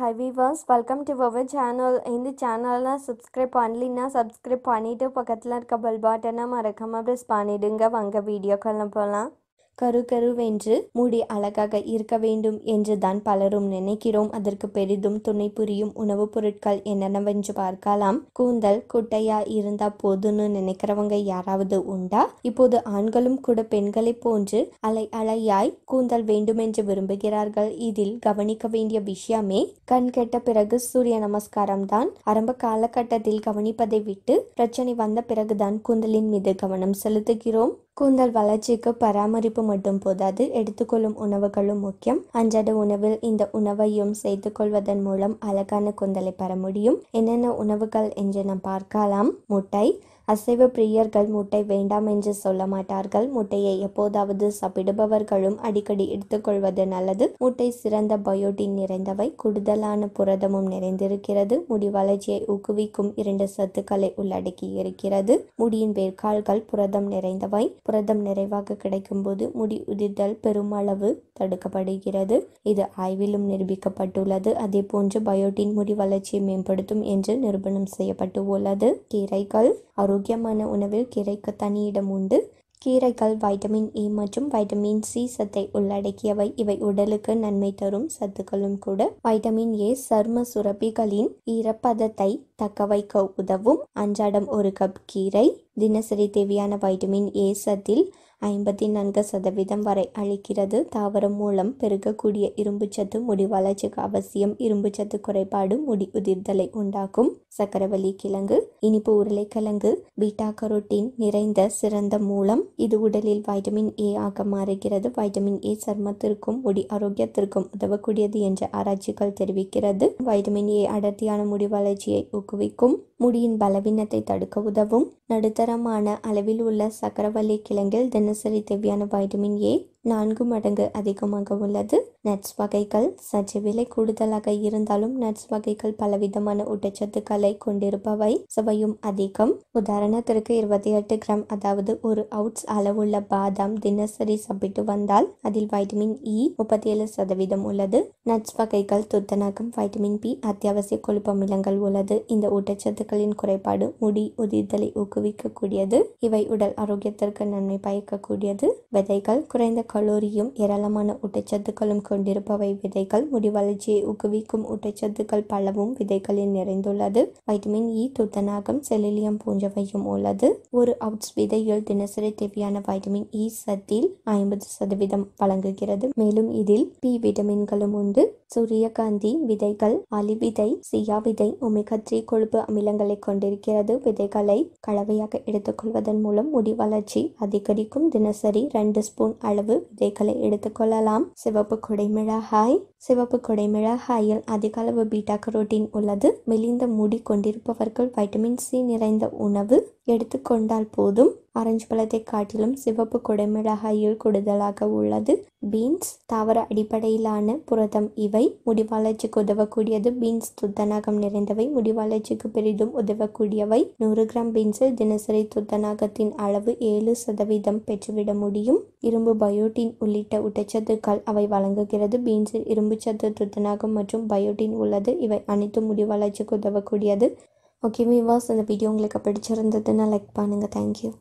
high viewers welcome to our channel இந்த சேனல்லாம் subscribe பண்ணலின்னா subscribe பண்ணிவிட்டு பக்கத்தில் இருக்க பெல் பட்டனை மறக்காமல் ப்ரெஸ் பண்ணிவிடுங்க வாங்க வீடியோக்கெல்லாம் போகலாம் கரு கருவென்று மூடி அழகாக இருக்க வேண்டும் என்று தான் பலரும் நினைக்கிறோம் அதற்கு பெரிதும் துணை புரியும் உணவுப் பொருட்கள் என்னென்னவென்று பார்க்கலாம் கூந்தல் குட்டையா இருந்தா போதும்னு நினைக்கிறவங்க யாராவது உண்டா இப்போது ஆண்களும் கூட பெண்களை போன்று அலை அலையாய் கூந்தல் வேண்டுமென்று விரும்புகிறார்கள் இதில் கவனிக்க வேண்டிய விஷயமே கண் கெட்ட பிறகு சூரிய நமஸ்காரம் தான் ஆரம்ப காலகட்டத்தில் கவனிப்பதை விட்டு பிரச்சனை வந்த பிறகுதான் கூந்தலின் மீது கவனம் செலுத்துகிறோம் கூந்தல் வளர்ச்சிக்கு பராமரிப்பு மட்டும் போதாது எடுத்துக்கொள்ளும் உணவுகளும் முக்கியம் அன்றாட உணவில் இந்த உணவையும் செய்து கொள்வதன் மூலம் அழகான கூந்தலை பெற முடியும் என்னென்ன உணவுகள் என்று நாம் பார்க்கலாம் முட்டை அசைவ பிரியர்கள் முட்டை வேண்டாம் என்று சொல்ல மாட்டார்கள் முட்டையை எப்போதாவது சாப்பிடுபவர்களும் அடிக்கடி எடுத்துக்கொள்வது நல்லது முட்டை சிறந்த பயோட்டின் நிறைந்தவை கூடுதலான புரதமும் நிறைந்திருக்கிறது முடி வளர்ச்சியை ஊக்குவிக்கும் இரண்டு சத்துக்களை உள்ளடக்கி இருக்கிறது முடியின் வேர்க்கால்கள் புரதம் நிறைந்தவை புரதம் நிறைவாக கிடைக்கும் போது முடி உதிர்தல் பெருமளவு தடுக்கப்படுகிறது இது ஆய்விலும் நிரூபிக்கப்பட்டுள்ளது அதே போன்று பயோட்டின் முடி வளர்ச்சியை மேம்படுத்தும் என்று நிரூபணம் செய்யப்பட்டு உள்ளது கீரைகள் அரு ஆரோக்கியமான உணவில் கீரைக்கு தனியிடம் உண்டு கீரைகள் வைட்டமின் ஏ e மற்றும் வைட்டமின் சி சத்தை உள்ளடக்கியவை இவை உடலுக்கு நன்மை தரும் சத்துக்களும் கூட வைட்டமின் ஏ சர்ம சுரப்பிகளின் ஈரப்பதத்தை தக்கவைக்க உதவும் அன்றாடம் ஒரு கப் கீரை தினசரி தேவையான வைட்டமின் ஏ சத்தில் ஐம்பத்தி நான்கு சதவீதம் வரை அளிக்கிறது தாவரம் மூலம் பெருகக்கூடிய இரும்புச்சத்து முடி வளர்ச்சிக்கு அவசியம் இரும்புச்சத்து குறைபாடு முடி உதிர்தலை உண்டாக்கும் சக்கரவள்ளி கிழங்கு இனிப்பு உருளைக்கிழங்கு பீட்டா கரோட்டின் நிறைந்த சிறந்த மூலம் இது உடலில் வைட்டமின் ஏ ஆக மாறுகிறது வைட்டமின் ஏ சர்மத்திற்கும் முடி ஆரோக்கியத்திற்கும் உதவக்கூடியது என்ற ஆராய்ச்சிகள் தெரிவிக்கிறது வைட்டமின் ஏ அடர்த்தியான முடி வளர்ச்சியை ஊக்குவிக்கும் முடியின் பலவீனத்தை தடுக்க உதவும் நடுத்தரமான அளவில் உள்ள சக்கரவள்ளி கிழங்கில் தினசரி தேவையான வைட்டமின் ஏ நான்கு மடங்கு அதிகமாக உள்ளது நட்ஸ் வகைகள் சற்று விலை கூடுதலாக இருந்தாலும் நட்ஸ் வகைகள் பலவிதமான ஊட்டச்சத்துக்களை கொண்டிருப்பவை சுவையும் அதிகம் உதாரணத்திற்கு இருபத்தி எட்டு கிராம் அதாவது ஒரு அவுட்ஸ் அளவுள்ள பாதாம் தினசரி சாப்பிட்டு வந்தால் அதில் வைட்டமின் இ e முப்பத்தி ஏழு சதவீதம் உள்ளது நட்ஸ் வகைகள் துத்தநாகம் வைட்டமின் பி அத்தியாவசிய கொழுப்பமிலங்கள் உள்ளது இந்த ஊட்டச்சத்துக்களின் குறைபாடு முடி உதிர்தலை ஊக்குவிக்கக்கூடியது இவை உடல் ஆரோக்கியத்திற்கு நன்மை பயக்கக்கூடியது விதைகள் குறைந்த கலோரியும் ஏராளமான ஊட்டச்சத்துக்களும் கொண்டிருப்பவை விதைகள் முடி வளர்ச்சியை ஊக்குவிக்கும் ஊட்டச்சத்துக்கள் பலவும் விதைகளில் நிறைந்துள்ளது வைட்டமின் இ e, துத்தநாகம் செலிலியம் போன்றவையும் உள்ளது ஒரு அவுட்ஸ் விதையில் தினசரி தேவையான வைட்டமின் இ e சத்தில் ஐம்பது சதவீதம் வழங்குகிறது மேலும் இதில் பி விட்டமின்களும் உண்டு சூரியகாந்தி விதைகள் அலிவிதை சியா விதை ஒமேகா கொழுப்பு அமிலங்களை கொண்டிருக்கிறது விதைகளை கலவையாக எடுத்துக்கொள்வதன் மூலம் முடி வளர்ச்சி அதிகரிக்கும் தினசரி ரெண்டு ஸ்பூன் அளவு விதைகளை எடுத்துக்கொள்ளலாம் சிவப்பு குடைமிளகாய் சிவப்பு கொடை மிளகாயில் அதிக அளவு பீட்டா கரோட்டின் உள்ளது மெலிந்த முடி கொண்டிருப்பவர்கள் வைட்டமின் சி நிறைந்த உணவு எடுத்துக்கொண்டால் போதும் ஆரஞ்சு பழத்தை காட்டிலும் சிவப்பு கொடை மிளகாயில் கூடுதலாக உள்ளது பீன்ஸ் தாவர அடிப்படையிலான புரதம் இவை முடி வளர்ச்சிக்கு உதவக்கூடியது பீன்ஸ் துத்தநாகம் நிறைந்தவை முடி வளர்ச்சிக்கு பெரிதும் உதவக்கூடியவை நூறு கிராம் பீன்ஸில் தினசரி துத்தநாகத்தின் அளவு ஏழு சதவீதம் பெற்றுவிட முடியும் இரும்பு பயோட்டின் உள்ளிட்ட ஊட்டச்சத்துக்கள் அவை வழங்குகிறது பீன்ஸில் இரும்பு இரும்புச்சத்து துத்தநாகம் மற்றும் பயோட்டின் உள்ளது இவை அனைத்தும் முடி வளர்ச்சிக்கு உதவக்கூடியது ஓகே மீவாஸ் இந்த வீடியோ உங்களுக்கு பிடிச்சிருந்ததுன்னா லைக் பண்ணுங்கள் தேங்க்யூ